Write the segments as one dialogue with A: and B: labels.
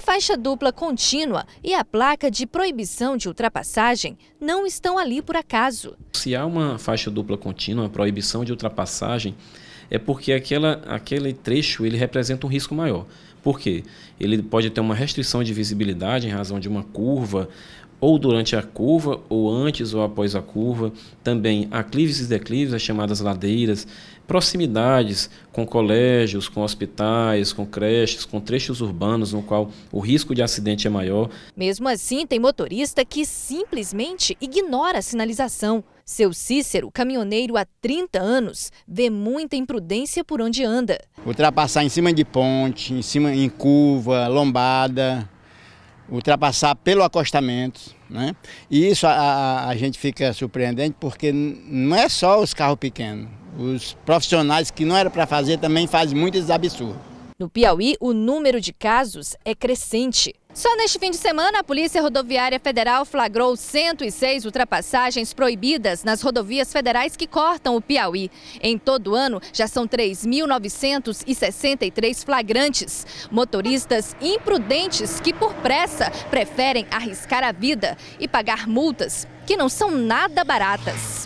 A: A faixa dupla contínua e a placa de proibição de ultrapassagem não estão ali por acaso.
B: Se há uma faixa dupla contínua, proibição de ultrapassagem, é porque aquela, aquele trecho ele representa um risco maior. Por quê? Ele pode ter uma restrição de visibilidade em razão de uma curva ou durante a curva, ou antes ou após a curva, também aclives e declives, as chamadas ladeiras, proximidades com colégios, com hospitais, com creches, com trechos urbanos no qual o risco de acidente é maior.
A: Mesmo assim, tem motorista que simplesmente ignora a sinalização. Seu Cícero, caminhoneiro há 30 anos, vê muita imprudência por onde anda.
C: Ultrapassar em cima de ponte, em cima em curva, lombada, ultrapassar pelo acostamento. Né? E isso a, a, a gente fica surpreendente porque não é só os carros pequenos. Os profissionais que não era para fazer também fazem muitos absurdos.
A: No Piauí, o número de casos é crescente. Só neste fim de semana, a Polícia Rodoviária Federal flagrou 106 ultrapassagens proibidas nas rodovias federais que cortam o Piauí. Em todo ano, já são 3.963 flagrantes. Motoristas imprudentes que, por pressa, preferem arriscar a vida e pagar multas que não são nada baratas.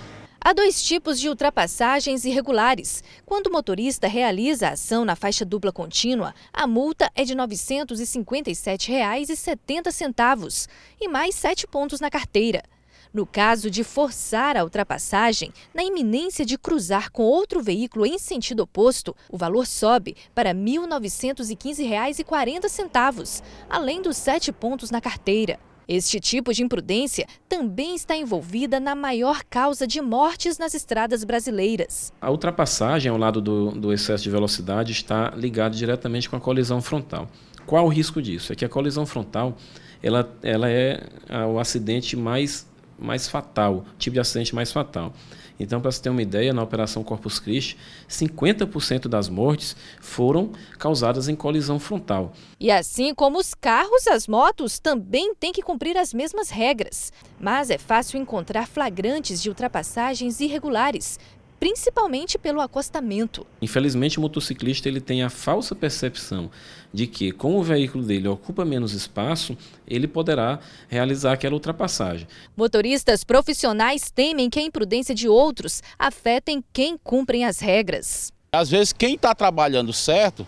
A: Há dois tipos de ultrapassagens irregulares. Quando o motorista realiza a ação na faixa dupla contínua, a multa é de R$ 957,70 e mais sete pontos na carteira. No caso de forçar a ultrapassagem, na iminência de cruzar com outro veículo em sentido oposto, o valor sobe para R$ 1.915,40, além dos sete pontos na carteira. Este tipo de imprudência também está envolvida na maior causa de mortes nas estradas brasileiras.
B: A ultrapassagem ao lado do, do excesso de velocidade está ligada diretamente com a colisão frontal. Qual o risco disso? É que a colisão frontal ela, ela é o acidente mais mais fatal, tipo de acidente mais fatal. Então, para você ter uma ideia, na Operação Corpus Christi, 50% das mortes foram causadas em colisão frontal.
A: E assim como os carros, as motos também têm que cumprir as mesmas regras. Mas é fácil encontrar flagrantes de ultrapassagens irregulares, principalmente pelo acostamento.
B: Infelizmente, o motociclista ele tem a falsa percepção de que, como o veículo dele ocupa menos espaço, ele poderá realizar aquela ultrapassagem.
A: Motoristas profissionais temem que a imprudência de outros afetem quem cumprem as regras.
B: Às vezes, quem está trabalhando certo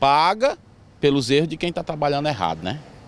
B: paga pelos erros de quem está trabalhando errado, né?